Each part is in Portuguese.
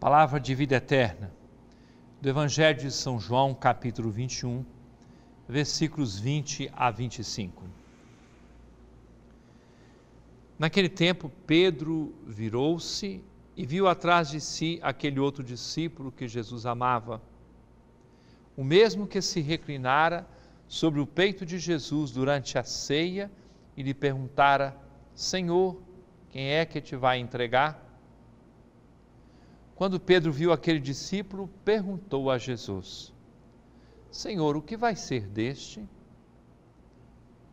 Palavra de vida eterna, do Evangelho de São João, capítulo 21, versículos 20 a 25. Naquele tempo, Pedro virou-se e viu atrás de si aquele outro discípulo que Jesus amava, o mesmo que se reclinara sobre o peito de Jesus durante a ceia e lhe perguntara: Senhor, quem é que te vai entregar? Quando Pedro viu aquele discípulo, perguntou a Jesus: Senhor, o que vai ser deste?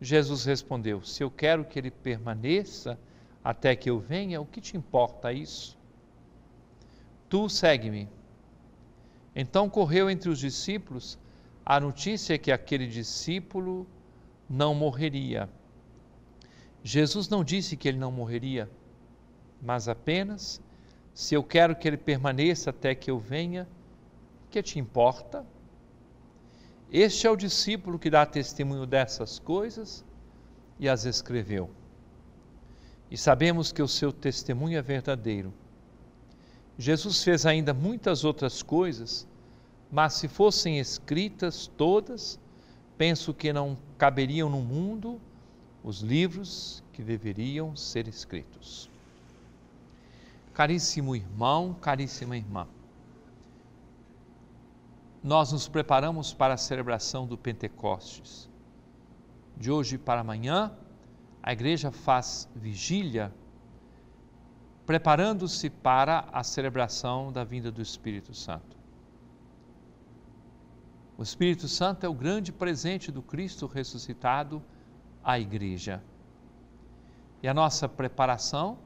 Jesus respondeu: Se eu quero que ele permaneça até que eu venha, o que te importa isso? Tu segue-me. Então correu entre os discípulos a notícia que aquele discípulo não morreria. Jesus não disse que ele não morreria, mas apenas se eu quero que ele permaneça até que eu venha, que te importa? Este é o discípulo que dá testemunho dessas coisas e as escreveu. E sabemos que o seu testemunho é verdadeiro. Jesus fez ainda muitas outras coisas, mas se fossem escritas todas, penso que não caberiam no mundo os livros que deveriam ser escritos. Caríssimo irmão, caríssima irmã, nós nos preparamos para a celebração do Pentecostes. De hoje para amanhã, a igreja faz vigília, preparando-se para a celebração da vinda do Espírito Santo. O Espírito Santo é o grande presente do Cristo ressuscitado à igreja. E a nossa preparação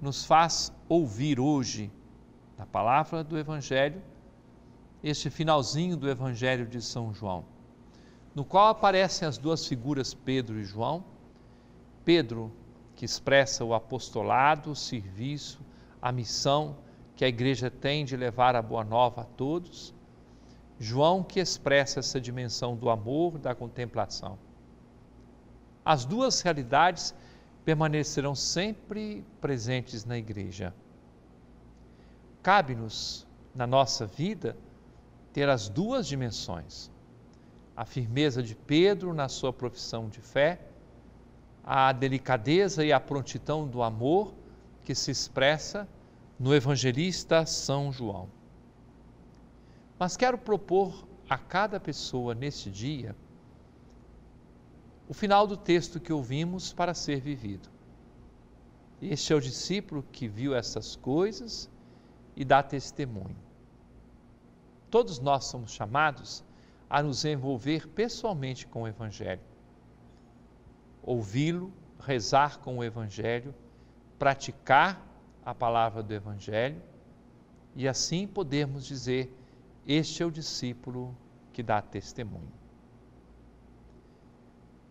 nos faz ouvir hoje na palavra do Evangelho, este finalzinho do Evangelho de São João, no qual aparecem as duas figuras Pedro e João. Pedro, que expressa o apostolado, o serviço, a missão que a igreja tem de levar a boa nova a todos. João, que expressa essa dimensão do amor, da contemplação. As duas realidades permanecerão sempre presentes na igreja. Cabe-nos, na nossa vida, ter as duas dimensões: a firmeza de Pedro na sua profissão de fé, a delicadeza e a prontidão do amor que se expressa no evangelista São João. Mas quero propor a cada pessoa neste dia o final do texto que ouvimos para ser vivido. Este é o discípulo que viu essas coisas e dá testemunho. Todos nós somos chamados a nos envolver pessoalmente com o Evangelho, ouvi-lo, rezar com o Evangelho, praticar a palavra do Evangelho e assim podermos dizer: Este é o discípulo que dá testemunho